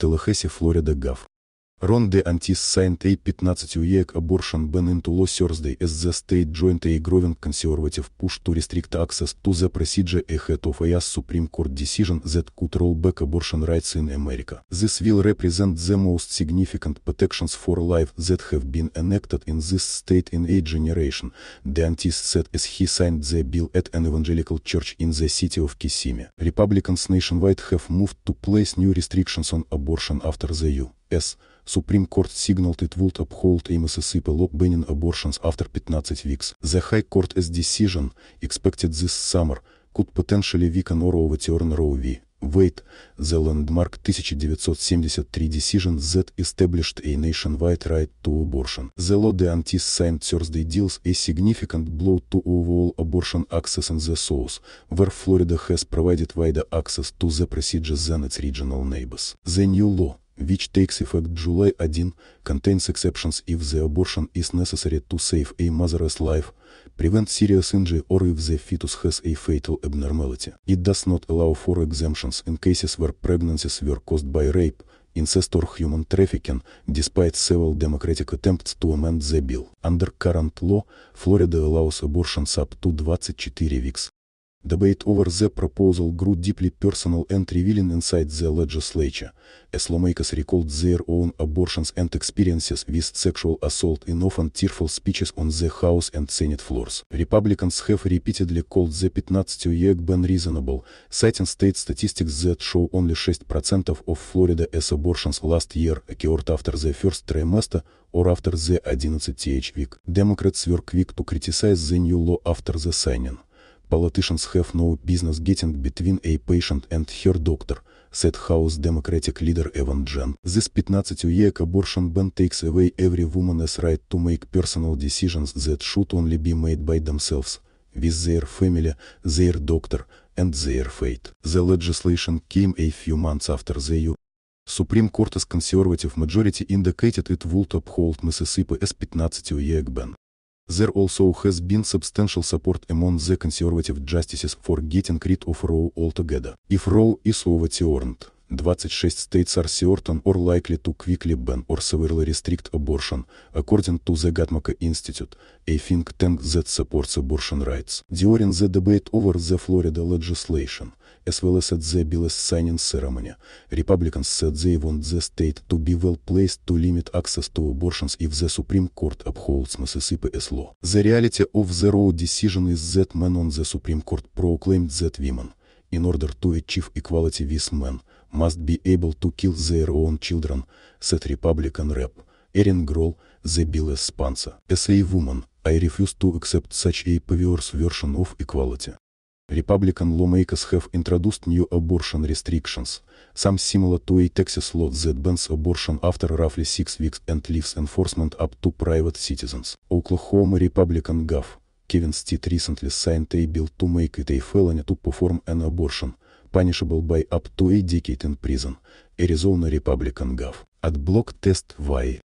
Телехесі Флорида, Гав. Ron DeAntis signed a 15-year abortion ban into law Thursday as the state joined a growing conservative push to restrict access to the procedure ahead of a Supreme Court decision that could roll back abortion rights in America. This will represent the most significant protections for life that have been enacted in this state in a generation, DeAntis said as he signed the bill at an evangelical church in the city of Kissimmee. Republicans nationwide have moved to place new restrictions on abortion after the U. S. Supreme Court signaled it would uphold a Mississippi law banning abortions after 15 weeks. The High Court S decision, expected this summer, could potentially weaken or overturn Roe v. Wade, the landmark 1973 decision that established a nationwide right to abortion. The law the antis signed Thursday deals a significant blow to overall abortion access in the South, where Florida has provided wider access to the procedure than its regional neighbors. The new law, which takes effect July 1, contains exceptions if the abortion is necessary to save a mother's life, prevent serious injury or if the fetus has a fatal abnormality. It does not allow for exemptions in cases where pregnancies were caused by rape, incest or human trafficking, despite several Democratic attempts to amend the bill. Under current law, Florida allows abortions up to 24 weeks. Debate over the proposal grew deeply personal and revealing inside the legislature, as lawmakers recalled their own abortions and experiences with sexual assault in often tearful speeches on the House and Senate floors. Republicans have repeatedly called the 15-year ban reasonable, citing state statistics that show only 6% of Florida as abortions last year occurred after the first trimester or after the 11th week. Democrats were quick to criticize the new law after the signing. Politicians have no business getting between a patient and her doctor, said House Democratic leader Evan Jen. This 15-year abortion ban takes away every woman's right to make personal decisions that should only be made by themselves, with their family, their doctor, and their fate. The legislation came a few months after the U. Supreme Court's conservative majority indicated it would uphold Mississippi's 15-year ban. There also has been substantial support among the conservative justices for getting rid of Roe altogether, if Roe is overturned. 26 states are certain or likely to quickly ban or severely restrict abortion, according to the Gatmaka Institute, a think tank that supports abortion rights. During the debate over the Florida legislation, as well as at the bill's signing ceremony, Republicans said they want the state to be well placed to limit access to abortions if the Supreme Court upholds Mississippi's law. The reality of the Roe decision is that men on the Supreme Court proclaimed that women, in order to achieve equality with men, must be able to kill their own children, said Republican rep. Erin Grohl, the bill as sponsor. As a woman, I refuse to accept such a perverse version of equality. Republican lawmakers have introduced new abortion restrictions, some similar to a Texas law that bans abortion after roughly six weeks and leaves enforcement up to private citizens. Oklahoma Republican Gov. Kevin Stitt recently signed a bill to make it a felony to perform an abortion, Punishable by up to a decade in prison. Arizona Republican Gov. От блок Тест Вай.